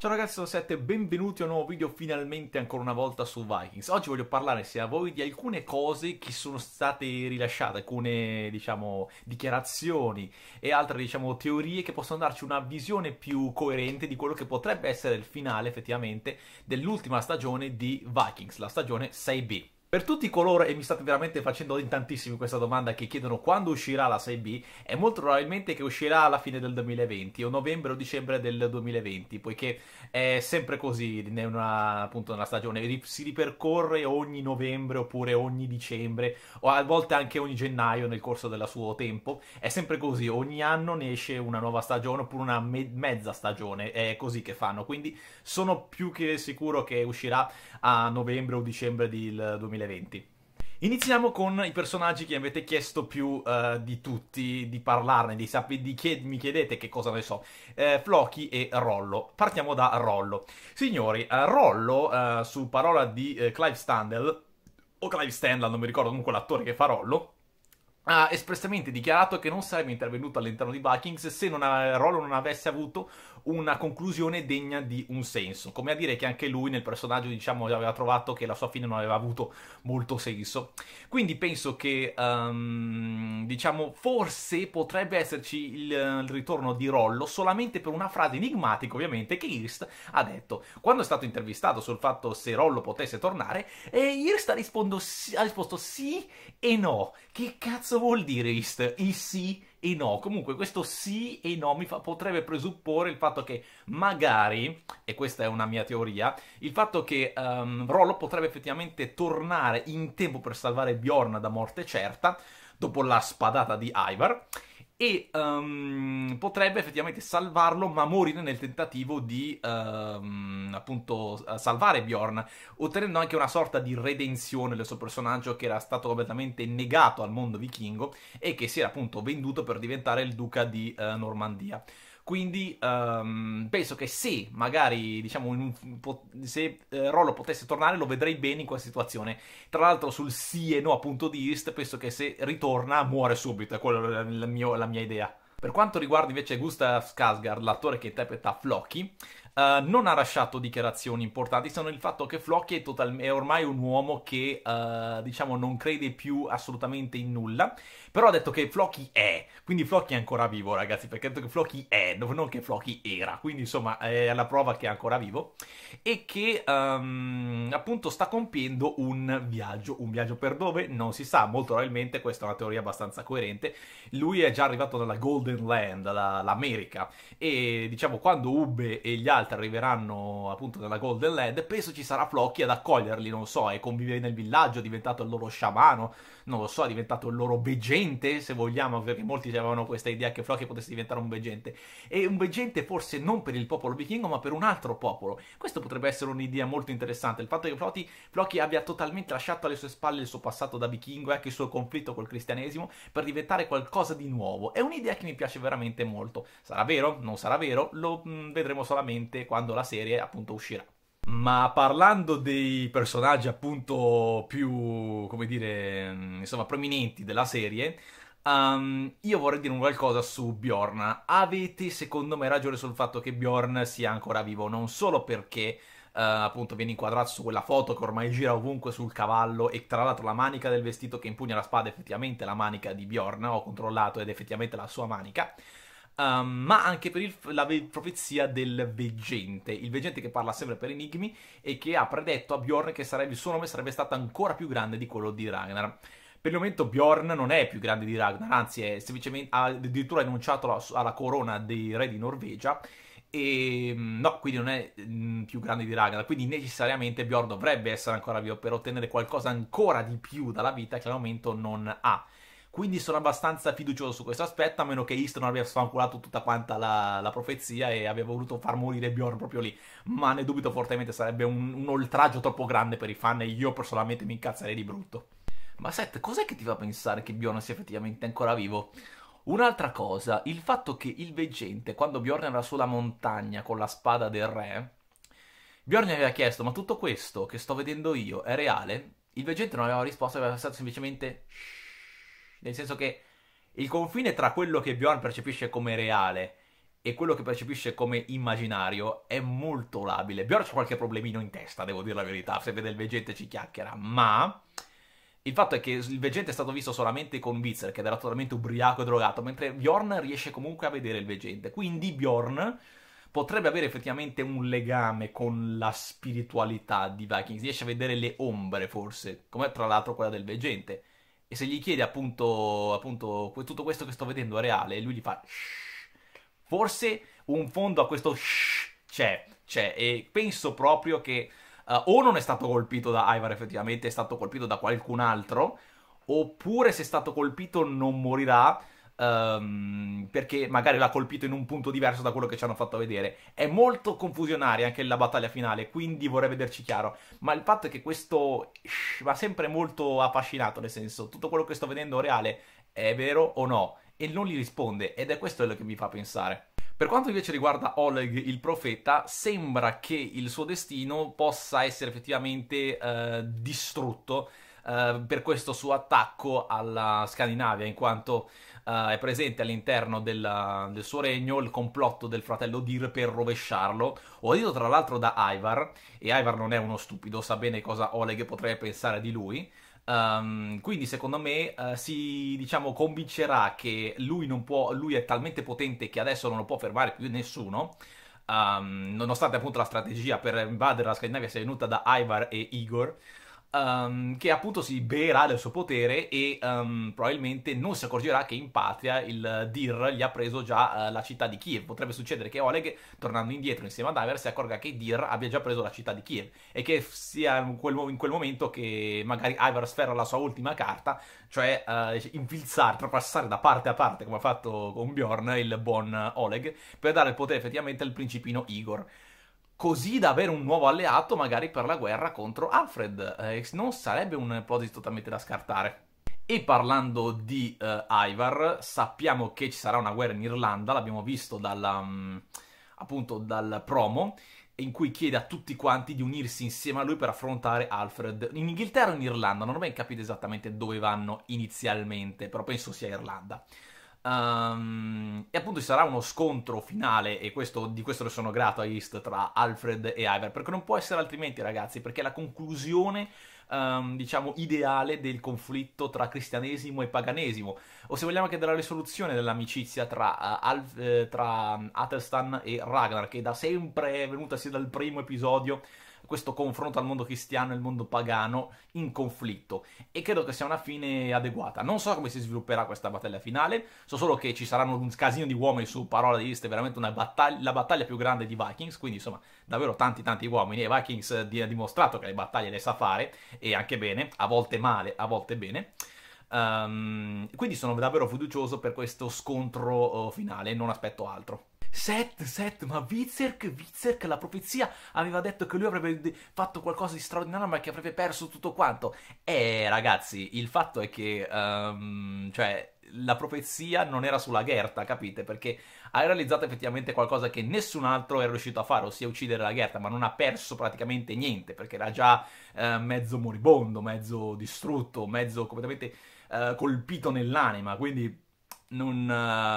Ciao ragazzi, sono 7 benvenuti a un nuovo video finalmente ancora una volta su Vikings. Oggi voglio parlare insieme a voi di alcune cose che sono state rilasciate, alcune, diciamo, dichiarazioni e altre, diciamo, teorie che possono darci una visione più coerente di quello che potrebbe essere il finale, effettivamente, dell'ultima stagione di Vikings, la stagione 6B. Per tutti coloro, e mi state veramente facendo in tantissimi questa domanda, che chiedono quando uscirà la 6B, è molto probabilmente che uscirà alla fine del 2020, o novembre o dicembre del 2020, poiché è sempre così una, appunto, nella stagione, si ripercorre ogni novembre oppure ogni dicembre, o a volte anche ogni gennaio nel corso del suo tempo, è sempre così, ogni anno ne esce una nuova stagione oppure una me- mezza stagione, è così che fanno, quindi sono più che sicuro che uscirà a novembre o dicembre del 2020. 2020. Iniziamo con i personaggi che mi avete chiesto più uh, di tutti di parlarne, di, sap- di chied- mi chiedete che cosa ne so. Uh, Floki e Rollo. Partiamo da Rollo. Signori, uh, Rollo, su parola di Clive Standell, o Clive Standell, non mi ricordo comunque l'attore che fa Rollo, ha espressamente dichiarato che non sarebbe intervenuto all'interno di Vikings se non, Rollo non avesse avuto una conclusione degna di un senso, come a dire che anche lui nel personaggio diciamo aveva trovato che la sua fine non aveva avuto molto senso. Quindi penso che um, diciamo forse potrebbe esserci il, il, ritorno di Rollo solamente per una frase enigmatica ovviamente che Hirst ha detto. Quando è stato intervistato sul fatto se Rollo potesse tornare, Irst ha, ha risposto sì e no. Che cazzo vuol dire ist? Il sì e no. Comunque questo sì e no mi fa, potrebbe presupporre il fatto che magari, e questa è una mia teoria, il fatto che um, Rollo potrebbe effettivamente tornare in tempo per salvare Bjorn da morte certa, dopo la spadata di Ivar, e um, potrebbe effettivamente salvarlo ma morire nel tentativo di um, appunto eh, salvare Bjorn ottenendo anche una sorta di redenzione del suo personaggio che era stato completamente negato al mondo vichingo e che si era appunto venduto per diventare il duca di uh, Normandia quindi um, penso che se magari, diciamo, un, se eh, Rollo potesse tornare lo vedrei bene in questa situazione. Tra l'altro sul sì e no appunto di East, penso che se ritorna muore subito, è quella la, la, mio, la mia idea. Per quanto riguarda invece Gustav Skarsgård, l'attore che interpreta Floki, uh, non ha lasciato dichiarazioni importanti, se non il fatto che Flocky è, total- è ormai un uomo che, uh, diciamo, non crede più assolutamente in nulla, però ha detto che Flocky è, quindi Flocky è ancora vivo, ragazzi, perché ha detto che Flocky è, non che Flocky era, quindi insomma è alla prova che è ancora vivo, e che um, appunto sta compiendo un viaggio, un viaggio per dove? Non si sa, molto probabilmente questa è una teoria abbastanza coerente, lui è già arrivato dalla Golden Land, la, l'America, e diciamo quando Ube e gli altri altri arriveranno appunto nella Golden Land, penso ci sarà Flocky ad accoglierli, non so, e convivere nel villaggio, è diventato il loro sciamano, non lo so, è diventato il loro veggente, se vogliamo, perché molti avevano questa idea che Flocky potesse diventare un veggente, e un veggente forse non per il popolo vichingo, ma per un altro popolo. Questo potrebbe essere un'idea molto interessante, il fatto che Flocky, Flocky abbia totalmente lasciato alle sue spalle il suo passato da vichingo e anche il suo conflitto col cristianesimo per diventare qualcosa di nuovo. È un'idea che mi piace veramente molto. Sarà vero? Non sarà vero? Lo mh, mm, vedremo solamente parte quando la serie appunto uscirà. Ma parlando dei personaggi appunto più, come dire, mm, insomma, prominenti della serie, um, io vorrei dire un qualcosa su Bjorn. Avete secondo me ragione sul fatto che Bjorn sia ancora vivo, non solo perché Uh, appunto viene inquadrato su quella foto che ormai gira ovunque sul cavallo e tra l'altro la manica del vestito che impugna la spada è effettivamente la manica di Bjorn, ho controllato ed è effettivamente la sua manica. Um, ma anche per il, la ve- profezia del veggente, il veggente che parla sempre per enigmi e che ha predetto a Bjorn che sarebbe, il suo nome sarebbe stato ancora più grande di quello di Ragnar. Per il momento Bjorn non è più grande di Ragnar, anzi è semplicemente, ha addirittura rinunciato alla, alla corona dei re di Norvegia e ehm, no, quindi non è mh, mm, più grande di Ragnar, quindi necessariamente Bjorn dovrebbe essere ancora vivo per ottenere qualcosa ancora di più dalla vita che al momento non ha. Quindi sono abbastanza fiducioso su questo aspetto, a meno che East non abbia sfanculato tutta quanta la, la profezia e abbia voluto far morire Bjorn proprio lì. Ma ne dubito fortemente, sarebbe un, un oltraggio troppo grande per i fan e io personalmente mi incazzerei di brutto. Ma Seth, cos'è che ti fa pensare che Bjorn sia effettivamente ancora vivo? Un'altra cosa, il fatto che il veggente, quando Bjorn era sulla montagna con la spada del re, Bjorn gli aveva chiesto, ma tutto questo che sto vedendo io è reale? Il veggente non aveva risposto, aveva stato semplicemente... Shh. Nel senso che il confine tra quello che Bjorn percepisce come reale e quello che percepisce come immaginario è molto labile. Bjorn ha qualche problemino in testa, devo dire la verità, se vede il veggente ci chiacchiera, ma il fatto è che il veggente è stato visto solamente con Witzer, che era totalmente ubriaco e drogato, mentre Bjorn riesce comunque a vedere il veggente. Quindi Bjorn potrebbe avere effettivamente un legame con la spiritualità di Vikings, riesce a vedere le ombre forse, come tra l'altro quella del veggente e se gli chiede appunto, appunto tutto questo che sto vedendo è reale, lui gli fa shh, forse un fondo a questo shh c'è, c'è. E penso proprio che uh, o non è stato colpito da Ivar effettivamente, è stato colpito da qualcun altro, oppure se è stato colpito non morirà Um, perché magari l'ha colpito in un punto diverso da quello che ci hanno fatto vedere. È molto confusionaria anche la battaglia finale, quindi vorrei vederci chiaro. Ma il fatto è che questo va sempre molto affascinato, nel senso, tutto quello che sto vedendo reale è vero o no? E non gli risponde, ed è questo quello che mi fa pensare. Per quanto invece riguarda Oleg il profeta, sembra che il suo destino possa essere effettivamente eh, distrutto eh, per questo suo attacco alla Scandinavia, in quanto eh, è presente all'interno del, del, suo regno il complotto del fratello Dir per rovesciarlo, Odito tra l'altro da Ivar, e Ivar non è uno stupido, sa bene cosa Oleg potrebbe pensare di lui. Um, quindi secondo me uh, si diciamo, convincerà che lui, può, lui è talmente potente che adesso non lo può fermare più nessuno. Um, nonostante appunto la strategia per invadere la Scandinavia sia venuta da Ivar e Igor. Um, che appunto si beerà del suo potere e um, probabilmente non si accorgerà che in patria il Dir gli ha preso già uh, la città di Kiev. Potrebbe succedere che Oleg, tornando indietro insieme ad Iver, si accorga che Dir abbia già preso la città di Kiev e che sia in quel, in quel momento che magari Ivar sferra la sua ultima carta, cioè uh, eh, cioè, infilzare, trapassare da parte a parte come ha fatto con Bjorn il buon Oleg, per dare il potere effettivamente al principino Igor così da avere un nuovo alleato magari per la guerra contro Alfred. Eh, non sarebbe un un'ipotesi totalmente da scartare. E parlando di eh, Ivar, sappiamo che ci sarà una guerra in Irlanda, l'abbiamo visto dalla, mh, mm, appunto dal promo, in cui chiede a tutti quanti di unirsi insieme a lui per affrontare Alfred in Inghilterra o in Irlanda, non ho ben capito esattamente dove vanno inizialmente, però penso sia Irlanda. Um, appunto ci sarà uno scontro finale, e questo, di questo ne sono grato a East, tra Alfred e Ivar, perché non può essere altrimenti, ragazzi, perché è la conclusione Um, diciamo, ideale del conflitto tra cristianesimo e paganesimo, o se vogliamo anche della risoluzione dell'amicizia tra, uh, Alf, eh, tra mm, Athelstan e Ragnar, che da sempre è venuta sia dal primo episodio questo confronto al mondo cristiano e al mondo pagano in conflitto e credo che sia una fine adeguata. Non so come si svilupperà questa battaglia finale, so solo che ci saranno un casino di uomini su parola di East, è veramente battaglia, la battaglia più grande di Vikings, quindi insomma davvero tanti tanti uomini e Vikings eh, ha dimostrato che le battaglie le sa fare e anche bene, a volte male, a volte bene. Um, quindi sono davvero fiducioso per questo scontro oh, finale, non aspetto altro. Set, Set, ma Vizerk, Vizerk, la profezia aveva detto che lui avrebbe fatto qualcosa di straordinario ma che avrebbe perso tutto quanto. Eh, ragazzi, il fatto è che, um, cioè, la profezia non era sulla Gerta, capite? Perché ha realizzato effettivamente qualcosa che nessun altro era riuscito a fare, ossia uccidere la Gerta, ma non ha perso praticamente niente, perché era già eh, mezzo moribondo, mezzo distrutto, mezzo completamente eh, colpito nell'anima, quindi non,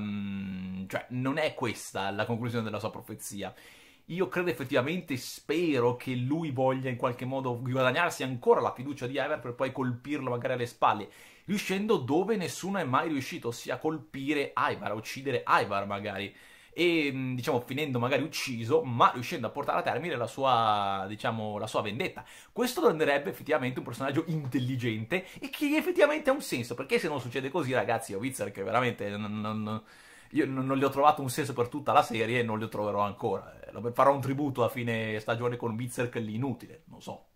um, cioè, non è questa la conclusione della sua profezia. Io credo effettivamente, spero che lui voglia in qualche modo guadagnarsi ancora la fiducia di Ever per poi colpirlo magari alle spalle, riuscendo dove nessuno è mai riuscito, ossia colpire Ivar, uccidere Ivar magari e ehm, diciamo finendo magari ucciso, ma riuscendo a portare a termine la sua, diciamo, la sua vendetta. Questo renderebbe effettivamente un personaggio intelligente e che effettivamente ha un senso, perché se non succede così, ragazzi, io Wizard che veramente non, non, io non gli ho trovato un senso per tutta la serie e non lo troverò ancora. Eh, farò un tributo a fine stagione con Wizard l'inutile, non so.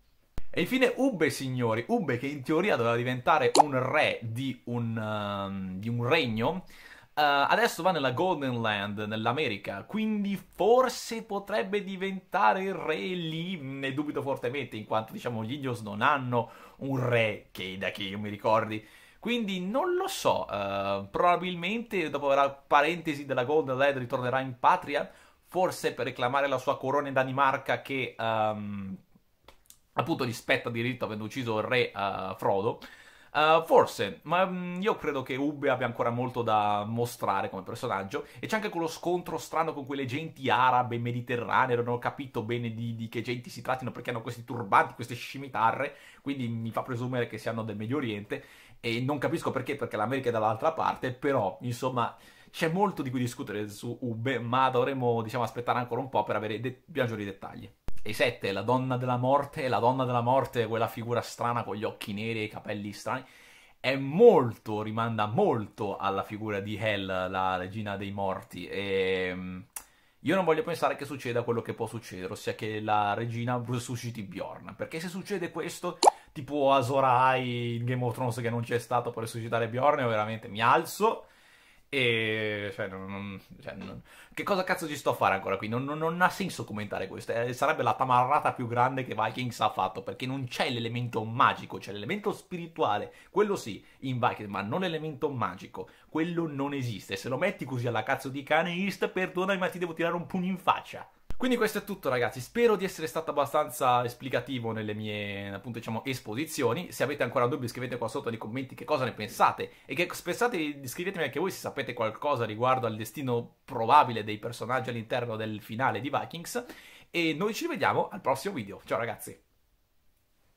E infine Ubbe, signori, Ubbe che in teoria doveva diventare un re di un, um, di un regno, eh, adesso va nella Golden Land, nell'America, quindi forse potrebbe diventare il re lì, ne dubito fortemente, in quanto diciamo gli Indios non hanno un re che da che io mi ricordi. Quindi non lo so, uh, probabilmente dopo la parentesi della Golden Land ritornerà in patria, forse per reclamare la sua corona in Danimarca che um, appunto gli spetta diritto avendo ucciso il re uh, Frodo. Eh, forse, ma um, io credo che Ubbe abbia ancora molto da mostrare come personaggio. E c'è anche quello scontro strano con quelle genti arabe, mediterranee, non ho capito bene di, di che genti si trattino perché hanno questi turbanti, queste scimitarre, quindi mi fa presumere che siano del Medio Oriente. E non capisco perché, perché l'America è dall'altra parte, però, insomma c'è molto di cui discutere su Ube, ma dovremmo diciamo, aspettare ancora un po' per avere de- maggiori dettagli. E 7, la donna della morte, la donna della morte, quella figura strana con gli occhi neri e i capelli strani, è molto, rimanda molto alla figura di Hell, la regina dei morti. E ehm, io non voglio pensare che succeda quello che può succedere, ossia che la regina resusciti Bjorn, perché se succede questo, tipo Azorai in Game of Thrones che non c'è stato per resuscitare Bjorn, io veramente mi alzo e cioè, non, non, cioè, non, che cosa cazzo ci sto a fare ancora qui? Non, non ha senso commentare questo. Eh, sarebbe la tamarrata più grande che Vikings ha fatto perché non c'è l'elemento magico, c'è l'elemento spirituale. Quello sì, in Vikings, ma non l'elemento magico. Quello non esiste. Se lo metti così alla cazzo di cane, East, perdonami, ma ti devo tirare un pugno in faccia. Quindi questo è tutto ragazzi, spero di essere stato abbastanza esplicativo nelle mie appunto diciamo esposizioni, se avete ancora dubbi scrivete qua sotto nei commenti che cosa ne pensate e che pensate, scrivetemi anche voi se sapete qualcosa riguardo al destino probabile dei personaggi all'interno del finale di Vikings e noi ci rivediamo al prossimo video, ciao ragazzi!